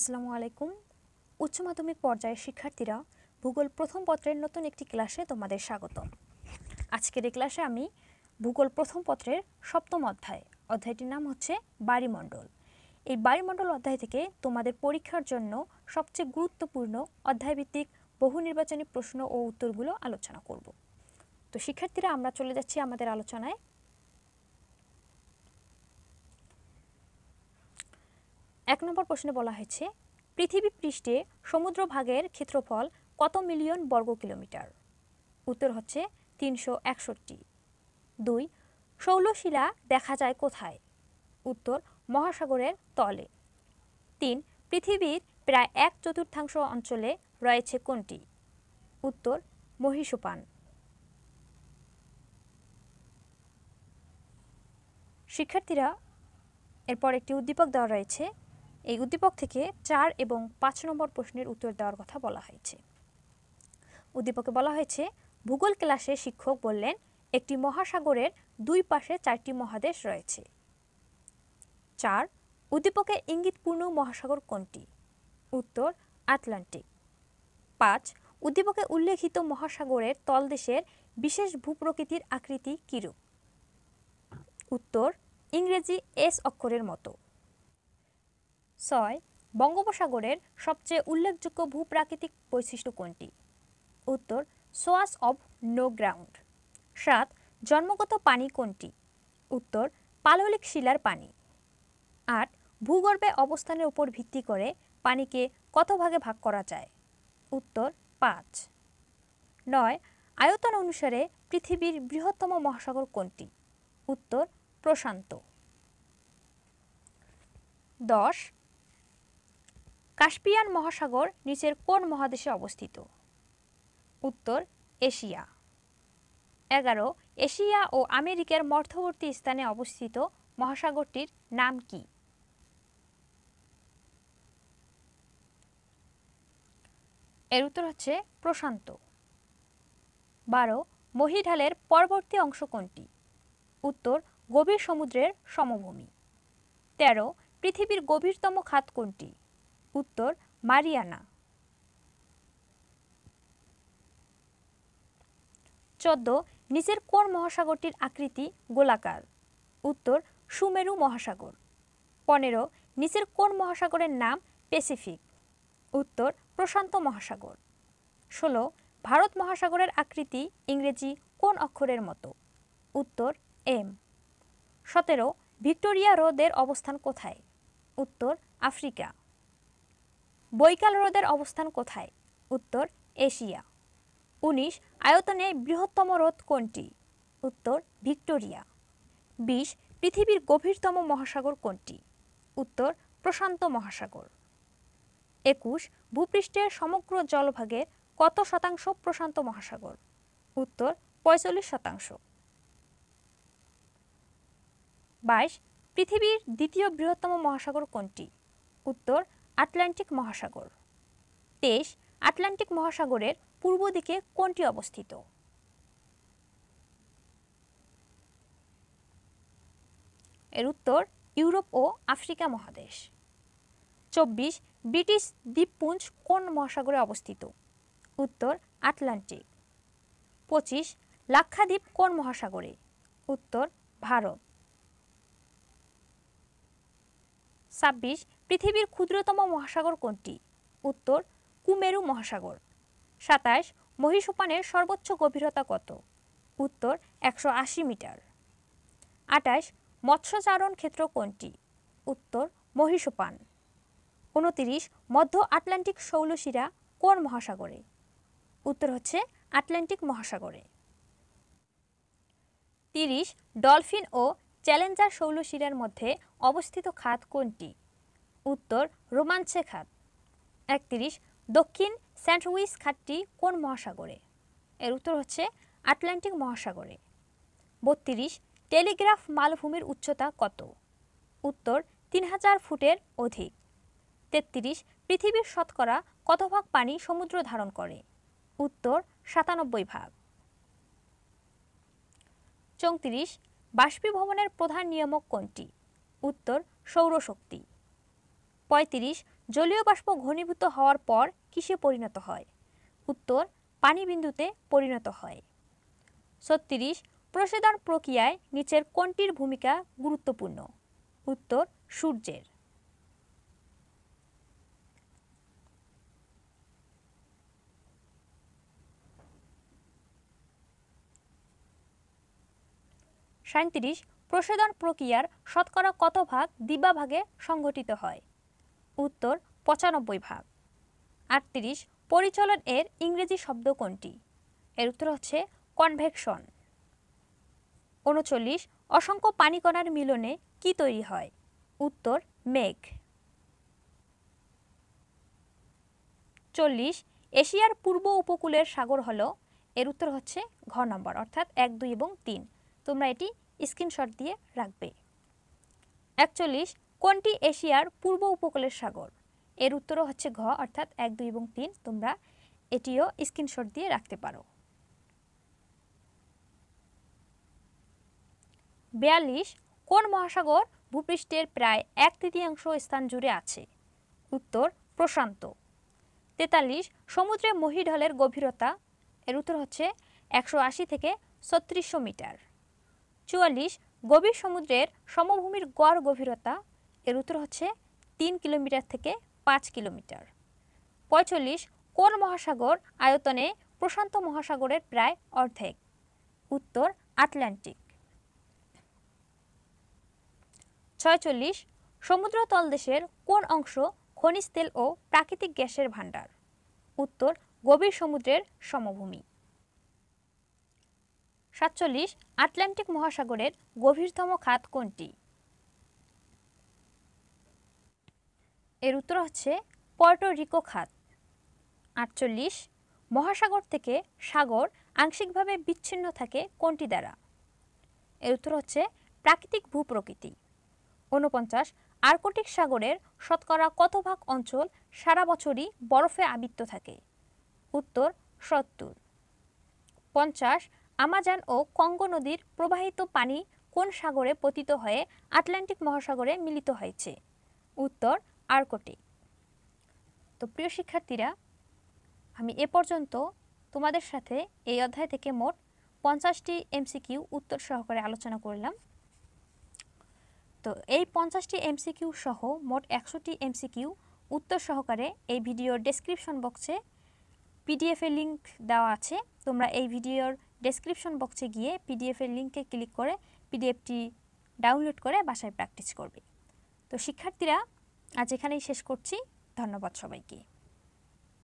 আসসালামু আলাইকুম উচ্চ মাধ্যমিক পর্যায়ের শিক্ষার্থীরা ভূগোল প্রথম পত্রের নতুন একটি ক্লাসে তোমাদের স্বাগত আজকের এই ক্লাসে আমি ভূগোল প্রথম পত্রের সপ্তম অধ্যায় অধ্যায়টির নাম হচ্ছে বাড়িমণ্ডল এই বায়ুমণ্ডল অধ্যায় থেকে তোমাদের পরীক্ষার জন্য সবচেয়ে গুরুত্বপূর্ণ অধ্যায়ভিত্তিক বহু নির্বাচনী প্রশ্ন ও উত্তরগুলো আলোচনা করব তো শিক্ষার্থীরা আমরা চলে যাচ্ছি আমাদের আলোচনায় এক নম্বর প্রশ্নে বলা হয়েছে পৃথিবী পৃষ্ঠে সমুদ্র ভাগের ক্ষেত্রফল কত মিলিয়ন বর্গ কিলোমিটার উত্তর হচ্ছে তিনশো একষট্টি দুই শৌলশিলা দেখা যায় কোথায় উত্তর মহাসাগরের তলে তিন পৃথিবীর প্রায় এক চতুর্থাংশ অঞ্চলে রয়েছে কোনটি উত্তর মহিষোপান শিক্ষার্থীরা এরপর একটি উদ্দীপক দেওয়া রয়েছে এই উদ্দীপক থেকে চার এবং পাঁচ নম্বর প্রশ্নের উত্তর দেওয়ার কথা বলা হয়েছে উদ্দীপকে বলা হয়েছে ভূগোল ক্লাসে শিক্ষক বললেন একটি মহাসাগরের দুই পাশে চারটি মহাদেশ রয়েছে চার উদ্দীপকে ইঙ্গিতপূর্ণ মহাসাগর কোনটি উত্তর আটলান্টিক পাঁচ উদ্দীপকে উল্লেখিত মহাসাগরের তলদেশের বিশেষ ভূপ্রকৃতির আকৃতি কিরূপ উত্তর ইংরেজি এস অক্ষরের মতো ছয় বঙ্গোপসাগরের সবচেয়ে উল্লেখযোগ্য ভূপ্রাকৃতিক বৈশিষ্ট্য কোনটি উত্তর সোয়াস অব নো গ্রাউন্ড সাত জন্মগত পানি কোনটি উত্তর পাললিক শিলার পানি আট ভূগর্ভে অবস্থানের উপর ভিত্তি করে পানিকে কত ভাগে ভাগ করা যায় উত্তর পাঁচ নয় আয়তন অনুসারে পৃথিবীর বৃহত্তম মহাসাগর কোনটি উত্তর প্রশান্ত দশ কাস্পিয়ান মহাসাগর নিচের কোন মহাদেশে অবস্থিত উত্তর এশিয়া এগারো এশিয়া ও আমেরিকার মধ্যবর্তী স্থানে অবস্থিত মহাসাগরটির নাম কি এর উত্তর হচ্ছে প্রশান্ত বারো মহিঢালের পরবর্তী অংশ কোনটি উত্তর গভীর সমুদ্রের সমভূমি তেরো পৃথিবীর গভীরতম খাত কোনটি উত্তর মারিয়ানা চোদ্দ নিচের কোন মহাসাগরটির আকৃতি গোলাকার উত্তর সুমেরু মহাসাগর পনেরো নিচের কোন মহাসাগরের নাম প্যাসিফিক উত্তর প্রশান্ত মহাসাগর ষোলো ভারত মহাসাগরের আকৃতি ইংরেজি কোন অক্ষরের মতো উত্তর এম সতেরো ভিক্টোরিয়া হ্রদের অবস্থান কোথায় উত্তর আফ্রিকা বৈকাল হ্রদের অবস্থান কোথায় উত্তর এশিয়া ১৯ আয়তনে বৃহত্তম হ্রদ কোনটি উত্তর ভিক্টোরিয়া ২০ পৃথিবীর গভীরতম মহাসাগর কোনটি উত্তর প্রশান্ত মহাসাগর একুশ ভূপৃষ্ঠের সমগ্র জলভাগের কত শতাংশ প্রশান্ত মহাসাগর উত্তর পঁয়তাল্লিশ শতাংশ বাইশ পৃথিবীর দ্বিতীয় বৃহত্তম মহাসাগর কোনটি উত্তর আটলান্টিক মহাসাগর তেইশ আটলান্টিক মহাসাগরের পূর্ব দিকে কোনটি অবস্থিত এর উত্তর ইউরোপ ও আফ্রিকা মহাদেশ চব্বিশ ব্রিটিশ দ্বীপপুঞ্জ কোন মহাসাগরে অবস্থিত উত্তর আটলান্টিক পঁচিশ লাক্ষাদ্বীপ কোন মহাসাগরে উত্তর ভারত ছাব্বিশ পৃথিবীর ক্ষুদ্রতম মহাসাগর কোনটি উত্তর কুমেরু মহাসাগর সাতাশ মহিষোপানের সর্বোচ্চ গভীরতা কত উত্তর একশো আশি মিটার আটাশ মৎস্যচারণ ক্ষেত্র কোনটি উত্তর মহিষোপান উনতিরিশ মধ্য আটলান্টিক শৌলশিরা কোন মহাসাগরে উত্তর হচ্ছে আটলান্টিক মহাসাগরে তিরিশ ডলফিন ও চ্যালেঞ্জার শৌলশিরার মধ্যে অবস্থিত খাত কোনটি উত্তর রোমাঞ্চে খাত একত্রিশ দক্ষিণ স্যান্ডউইচ খাতটি কোন মহাসাগরে এর উত্তর হচ্ছে আটলান্টিক মহাসাগরে বত্রিশ টেলিগ্রাফ মালভূমির উচ্চতা কত উত্তর তিন হাজার ফুটের অধিক তেত্রিশ পৃথিবীর শতকরা কত ভাগ পানি সমুদ্র ধারণ করে উত্তর সাতানব্বই ভাগ চৌত্রিশ বাষ্পীভবনের প্রধান নিয়ামক কোনটি উত্তর সৌরশক্তি পঁয়ত্রিশ জলীয় বাষ্প ঘনীভূত হওয়ার পর কিসে পরিণত হয় উত্তর পানিবিন্দুতে পরিণত হয় ছত্রিশ প্রসেদন প্রক্রিয়ায় নিচের কোনটির ভূমিকা গুরুত্বপূর্ণ উত্তর সূর্যের সাঁত্রিশ প্রসেদন প্রক্রিয়ার শতকরা কত ভাগ দিবা ভাগে সংঘটিত হয় উত্তর পঁচানব্বই ভাগ আটত্রিশ পরিচলন এর ইংরেজি শব্দ কোনটি এর উত্তর হচ্ছে কনভেকশন উনচল্লিশ অসংখ্য পানিকণার মিলনে কি তৈরি হয় উত্তর মেঘ চল্লিশ এশিয়ার পূর্ব উপকূলের সাগর হল এর উত্তর হচ্ছে ঘ নম্বর অর্থাৎ এক দুই এবং তিন তোমরা এটি স্ক্রিনশট দিয়ে রাখবে একচল্লিশ কোনটি এশিয়ার পূর্ব উপকূলের সাগর এর উত্তরও হচ্ছে ঘ অর্থাৎ এক দুই এবং তিন তোমরা এটিও স্ক্রিনশট দিয়ে রাখতে পারো বিয়াল্লিশ কোন মহাসাগর ভূপৃষ্ঠের প্রায় এক তৃতীয়াংশ স্থান জুড়ে আছে উত্তর প্রশান্ত তেতাল্লিশ সমুদ্রে মহিঢলের গভীরতা এর উত্তর হচ্ছে একশো থেকে ছত্রিশশো মিটার চুয়াল্লিশ গভীর সমুদ্রের সমভূমির গড় গভীরতা এর উত্তর হচ্ছে তিন কিলোমিটার থেকে পাঁচ কিলোমিটার পঁয়চল্লিশ কোন মহাসাগর আয়তনে প্রশান্ত মহাসাগরের প্রায় অর্ধেক উত্তর আটলান্টিক ছয়চল্লিশ সমুদ্র তলদেশের কোন অংশ খনিজ তেল ও প্রাকৃতিক গ্যাসের ভাণ্ডার উত্তর গভীর সমুদ্রের সমভূমি সাতচল্লিশ আটলান্টিক মহাসাগরের গভীরতম খাত কোনটি এর উত্তর হচ্ছে পর্টোরিকো খাত আটচল্লিশ মহাসাগর থেকে সাগর আংশিকভাবে বিচ্ছিন্ন থাকে কোনটি দ্বারা এর উত্তর হচ্ছে প্রাকৃতিক ভূপ্রকৃতি ঊনপঞ্চাশ আর্কটিক সাগরের শতকরা কত ভাগ অঞ্চল সারা বছরই বরফে আবৃত্ত থাকে উত্তর সত্তর পঞ্চাশ আমাজান ও কঙ্গো নদীর প্রবাহিত পানি কোন সাগরে পতিত হয়ে আটলান্টিক মহাসাগরে মিলিত হয়েছে উত্তর আর কোটি তো প্রিয় শিক্ষার্থীরা আমি এ পর্যন্ত তোমাদের সাথে এই অধ্যায় থেকে মোট পঞ্চাশটি এমসিকিউ উত্তর সহকারে আলোচনা করলাম তো এই পঞ্চাশটি এমসিকিউ সহ মোট একশোটি এমসিকিউ উত্তর সহকারে এই ভিডিওর ডেসক্রিপশন বক্সে পিডিএফের লিঙ্ক দেওয়া আছে তোমরা এই ভিডিওর ডেসক্রিপশন বক্সে গিয়ে পিডিএফের লিঙ্কে ক্লিক করে পিডিএফটি ডাউনলোড করে বাসায় প্র্যাকটিস করবে তো শিক্ষার্থীরা আজ এখানেই শেষ করছি ধন্যবাদ সবাইকে